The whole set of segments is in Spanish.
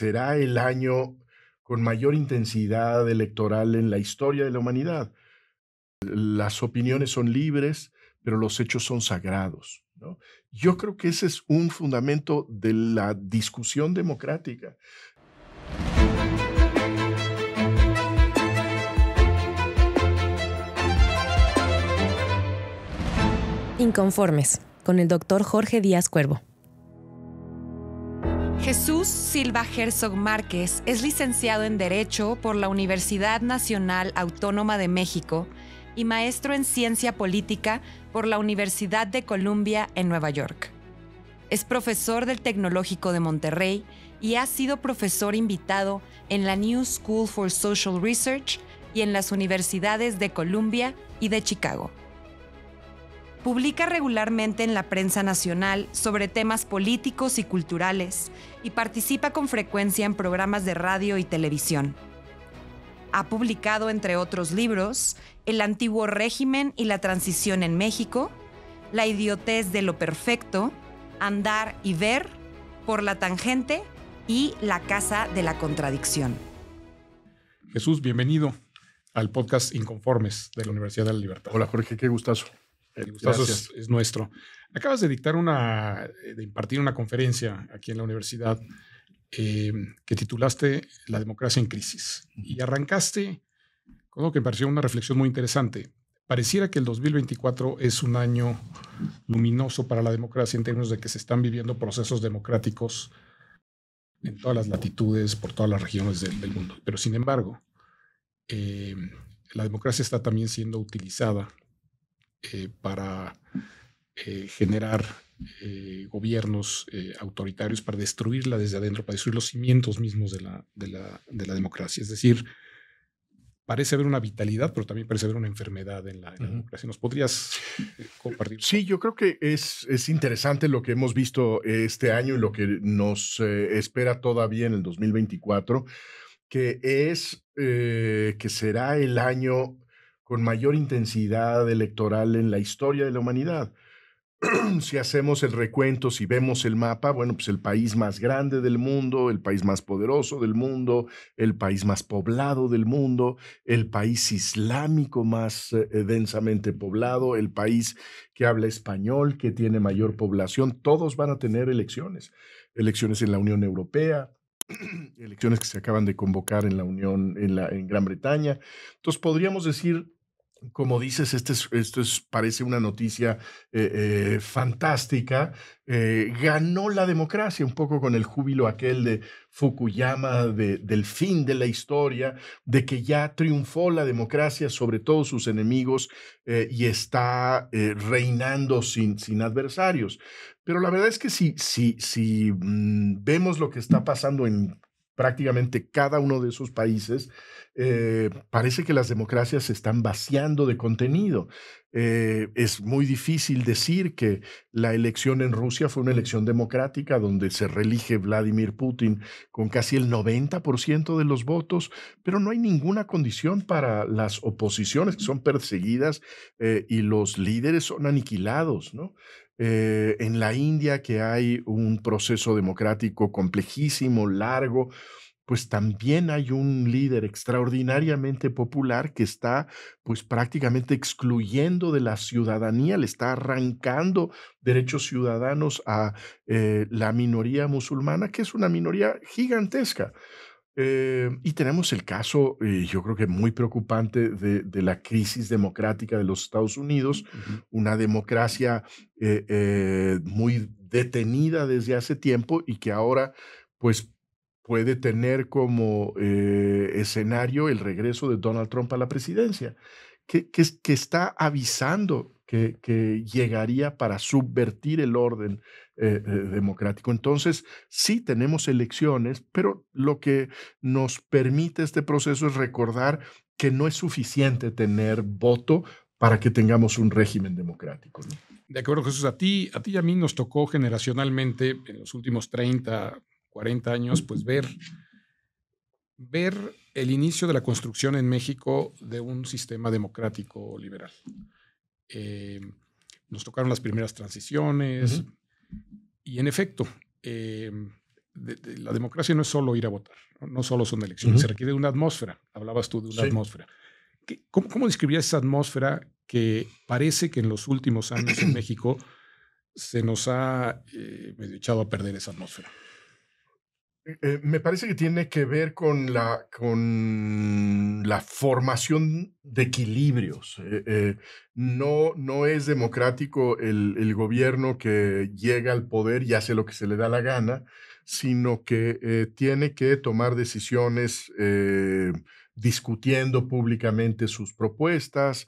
será el año con mayor intensidad electoral en la historia de la humanidad. Las opiniones son libres, pero los hechos son sagrados. Yo creo que ese es un fundamento de la discusión democrática. Inconformes, con el doctor Jorge Díaz Cuervo. Jesús Silva Herzog Márquez es licenciado en Derecho por la Universidad Nacional Autónoma de México y maestro en Ciencia Política por la Universidad de Columbia en Nueva York. Es profesor del Tecnológico de Monterrey y ha sido profesor invitado en la New School for Social Research y en las universidades de Columbia y de Chicago. Publica regularmente en la prensa nacional sobre temas políticos y culturales y participa con frecuencia en programas de radio y televisión. Ha publicado, entre otros libros, El antiguo régimen y la transición en México, La idiotez de lo perfecto, Andar y ver, Por la tangente y La casa de la contradicción. Jesús, bienvenido al podcast Inconformes de la Universidad de la Libertad. Hola Jorge, qué gustazo. Eh, es, nuestro. Acabas de dictar una, eh, de impartir una conferencia aquí en la universidad eh, que titulaste La democracia en crisis. Y arrancaste con lo que me pareció una reflexión muy interesante. Pareciera que el 2024 es un año luminoso para la democracia en términos de que se están viviendo procesos democráticos en todas las latitudes, por todas las regiones del, mundo. Pero sin embargo, la democracia está también siendo utilizada eh, para eh, generar eh, gobiernos autoritarios, para destruirla desde adentro, para destruir los cimientos mismos de la, democracia. Es decir, parece haber una vitalidad, pero también parece haber una enfermedad en la, democracia. ¿Nos podrías compartir? Sí, yo creo que es, es interesante lo que hemos visto este año y lo que nos espera todavía en el 2024, que es que será el año con mayor intensidad electoral en la historia de la humanidad. si hacemos el recuento, si vemos el mapa, bueno, pues el país más grande del mundo, el país más poderoso del mundo, el país más poblado del mundo, el país islámico más eh, eh, densamente poblado, el país que habla español, que tiene mayor población, todos van a tener elecciones. Elecciones en la Unión Europea, elecciones que se acaban de convocar en la Unión, en Gran Bretaña. Entonces podríamos decir como dices, este esto es, parece una noticia eh, eh, fantástica. Eh, ganó la democracia un poco con el júbilo aquel de Fukuyama, del fin de la historia, de que ya triunfó la democracia sobre todos sus enemigos y está reinando sin, sin adversarios. Pero la verdad es que si, si, si mm, vemos lo que está pasando en prácticamente cada uno de esos países, eh, parece que las democracias se están vaciando de contenido. Eh, es muy difícil decir que la elección en Rusia fue una elección democrática donde se reelige Vladimir Putin con casi el 90% de los votos, pero no hay ninguna condición para las oposiciones que son perseguidas eh, y los líderes son aniquilados. ¿no? Eh, en la India, que hay un proceso democrático complejísimo, largo, pues también hay un líder extraordinariamente popular que está pues prácticamente excluyendo de la ciudadanía, le está arrancando derechos ciudadanos a eh, la minoría musulmana, que es una minoría gigantesca. Eh, y tenemos el caso, eh, yo creo que muy preocupante, de, la crisis democrática de los Estados Unidos, una democracia eh, muy detenida desde hace tiempo y que ahora pues puede tener como escenario el regreso de Donald Trump a la presidencia que, está avisando que, llegaría para subvertir el orden eh, eh, democrático. Entonces, sí tenemos elecciones, pero lo que nos permite este proceso es recordar que no es suficiente tener voto para que tengamos un régimen democrático. De acuerdo, Jesús, a ti, a ti y a mí nos tocó generacionalmente en los últimos 30, 40 años, pues ver, ver el inicio de la construcción en México de un sistema democrático liberal. Eh, nos tocaron las primeras transiciones y en efecto, eh, la democracia no es solo ir a votar, no, solo son elecciones, se requiere una atmósfera, hablabas tú de una atmósfera. cómo, ¿Cómo describirías esa atmósfera que parece que en los últimos años en México se nos ha eh, echado a perder esa atmósfera? Eh, me parece que tiene que ver con la, con la formación de equilibrios. Eh, eh, no, no es democrático el, gobierno que llega al poder y hace lo que se le da la gana, sino que tiene que tomar decisiones discutiendo públicamente sus propuestas,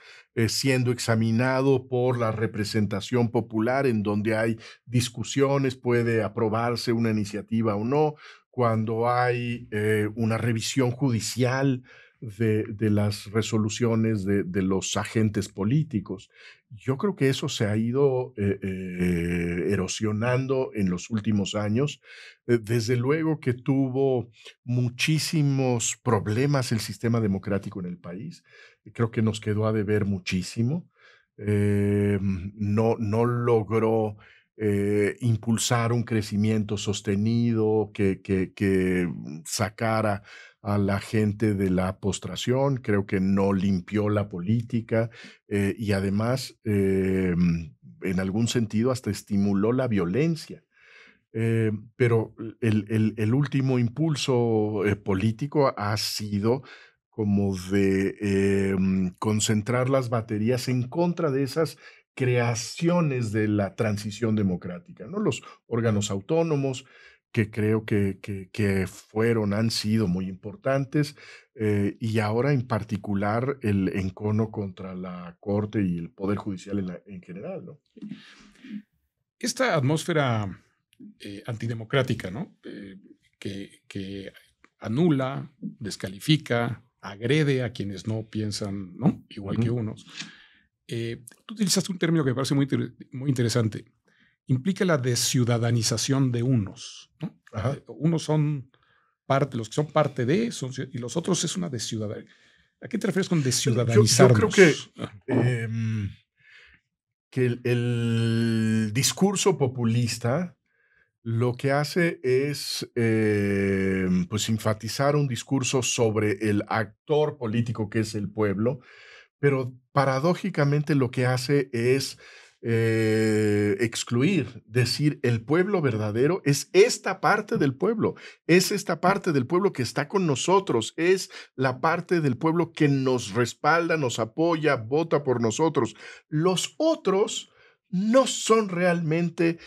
siendo examinado por la representación popular en donde hay discusiones, puede aprobarse una iniciativa o no cuando hay eh, una revisión judicial de, las resoluciones de, los agentes políticos. Yo creo que eso se ha ido eh, eh, erosionando en los últimos años. Desde luego que tuvo muchísimos problemas el sistema democrático en el país. Creo que nos quedó a deber muchísimo. Em, no, no logró eh, impulsar un crecimiento sostenido que, sacara a la gente de la postración, creo que no limpió la política eh, y además, eh, en algún sentido, hasta estimuló la violencia. pero el, el, último impulso político ha sido como de em, concentrar las baterías en contra de esas creaciones de la transición democrática, ¿no? Los órganos autónomos, que creo que, que, fueron, han sido muy importantes, eh, y ahora en particular el encono contra la Corte y el Poder Judicial en, general. Esta atmósfera eh, antidemocrática, ¿no? Eh, que, anula, descalifica, agrede a quienes no piensan ¿no? igual que unos eh, tú utilizaste un término que me parece muy, muy interesante. Implica la desciudadanización de unos. Eh, unos son parte, los que son parte de, y los otros es una desciudadanización ¿A qué te refieres con desciudadanizar Yo, creo que, em, que el, discurso populista lo que hace es em, pues enfatizar un discurso sobre el actor político que es el pueblo pero paradójicamente lo que hace es eh, excluir, decir el pueblo verdadero es esta parte del pueblo, es esta mm. parte del pueblo que está con nosotros, es la parte del pueblo que nos respalda, nos apoya, vota por nosotros. Los otros no son realmente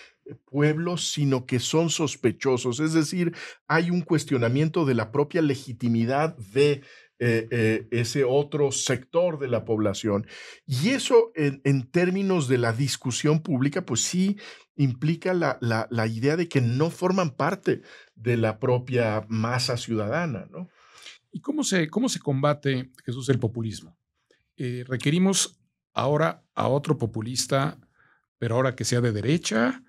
pueblos, sino que son sospechosos, es decir, hay un cuestionamiento de la propia legitimidad de eh, eh, ese otro sector de la población. Y eso en, términos de la discusión pública, pues sí implica la, idea de que no forman parte de la propia masa ciudadana, ¿Y cómo se, cómo se combate, Jesús, el populismo? Eh, requerimos ahora a otro populista, pero ahora que sea de derecha,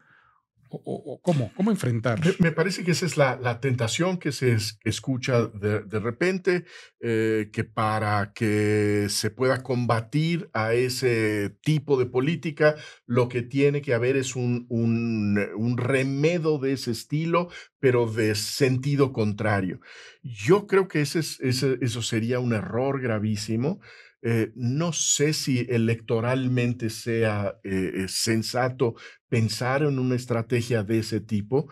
cómo, cómo enfrentar? Me parece que esa es la, tentación que se escucha de, repente, eh, que para que se pueda combatir a ese tipo de política, lo que tiene que haber es un, un, remedo de ese estilo, pero de sentido contrario. Yo creo que eso sería un error gravísimo. Eh, no sé si electoralmente sea eh, eh, sensato pensar en una estrategia de ese tipo.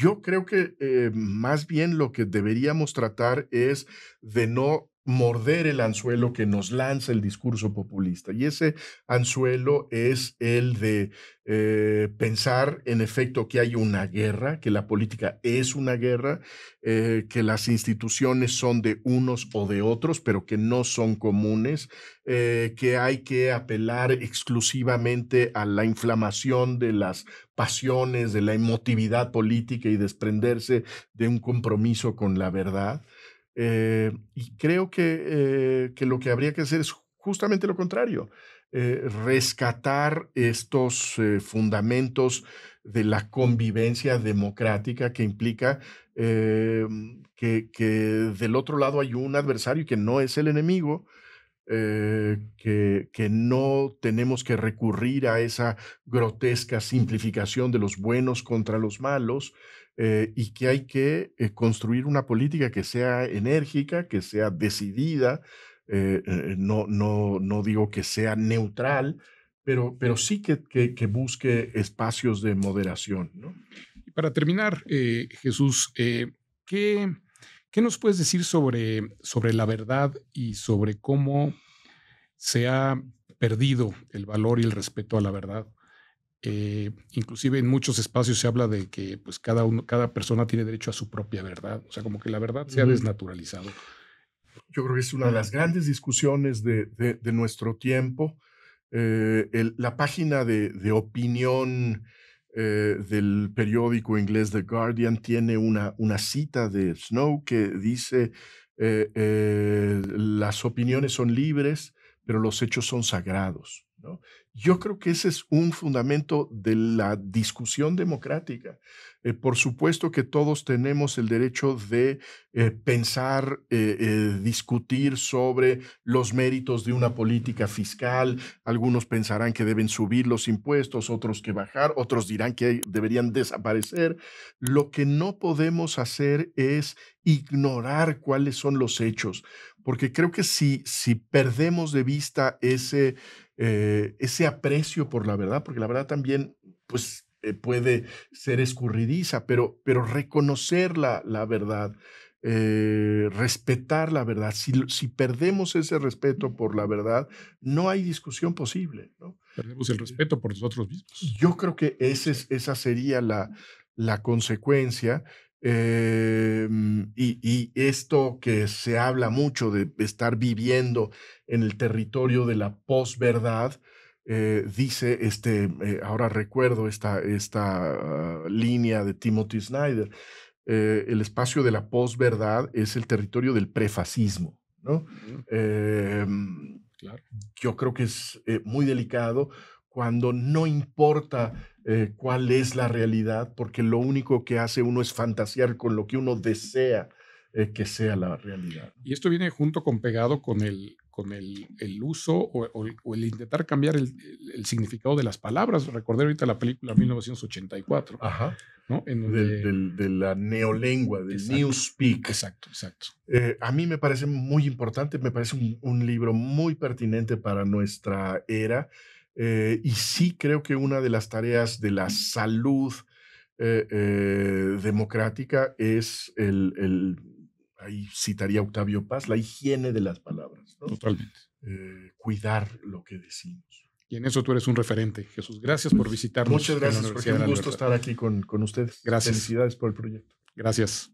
yo creo que más bien lo que deberíamos tratar es de no morder el anzuelo que nos lanza el discurso populista. Y ese anzuelo es el de eh, pensar, en efecto, que hay una guerra, que la política es una guerra, eh, que las instituciones son de unos o de otros, pero que no son comunes, eh, que hay que apelar exclusivamente a la inflamación de las pasiones, de la emotividad política y desprenderse de un compromiso con la verdad. Eh, y creo eh, que, lo que habría que hacer es justamente lo contrario, eh, rescatar estos fundamentos de la convivencia democrática que implica que, del otro lado hay un adversario que no es el enemigo, que, que, no tenemos que recurrir a esa grotesca simplificación de los buenos contra los malos, eh, y que hay que eh, construir una política que sea enérgica, que sea decidida, eh, no, no, no digo que sea neutral, pero, pero sí que, busque espacios de moderación. Y para terminar, Jesús, ¿qué, ¿qué, nos puedes decir sobre, sobre la verdad y sobre cómo se ha perdido el valor y el respeto a la verdad eh, inclusive en muchos espacios se habla de que pues, cada, cada persona tiene derecho a su propia verdad, o sea, como que la verdad se ha desnaturalizado. Yo creo que es una de las grandes discusiones de, nuestro tiempo. Eh, la página de, opinión eh, del periódico inglés The Guardian tiene una, una cita de Snow que dice, las opiniones son libres, pero los hechos son sagrados. Yo creo que ese es un fundamento de la discusión democrática. Eh, por supuesto que todos tenemos el derecho de eh, pensar, eh, discutir sobre los méritos de una política fiscal. Algunos pensarán que deben subir los impuestos, otros que bajar, otros dirán que deberían desaparecer. Lo que no podemos hacer es ignorar cuáles son los hechos, porque creo que si, si perdemos de vista ese eh, ese aprecio por la verdad, porque la verdad también, pues, eh, puede ser escurridiza, pero, pero reconocer la, la verdad, eh, respetar la verdad. Si, perdemos ese respeto por la verdad, no hay discusión posible. Perdemos el respeto por nosotros mismos. Yo creo que esa sería la, la consecuencia Em, y, esto que se habla mucho de estar viviendo en el territorio de la posverdad, eh, dice, este, eh, ahora recuerdo esta, esta línea de Timothy Snyder, eh, el espacio de la posverdad es el territorio del prefascismo. ¿no? Em, yo creo que es muy delicado cuando no importa eh, cuál es la realidad, porque lo único que hace uno es fantasear con lo que uno desea eh, que sea la realidad. Y esto viene junto con pegado con el, con el, el uso o, el intentar cambiar el, significado de las palabras. Recordé ahorita la película 1984. Ajá. de la neolengua, del Newspeak. Exacto, exacto. Eh, a mí me parece muy importante, me parece un, un libro muy pertinente para nuestra era. Eh, y sí creo que una de las tareas de la salud eh, eh, democrática es el, ahí citaría Octavio Paz, la higiene de las palabras. Totalmente. cuidar lo que decimos. Y en eso tú eres un referente. Jesús, gracias por visitarnos. Muchas gracias, porque Un gusto estar aquí con, con ustedes. Gracias. Felicidades por el proyecto. Gracias.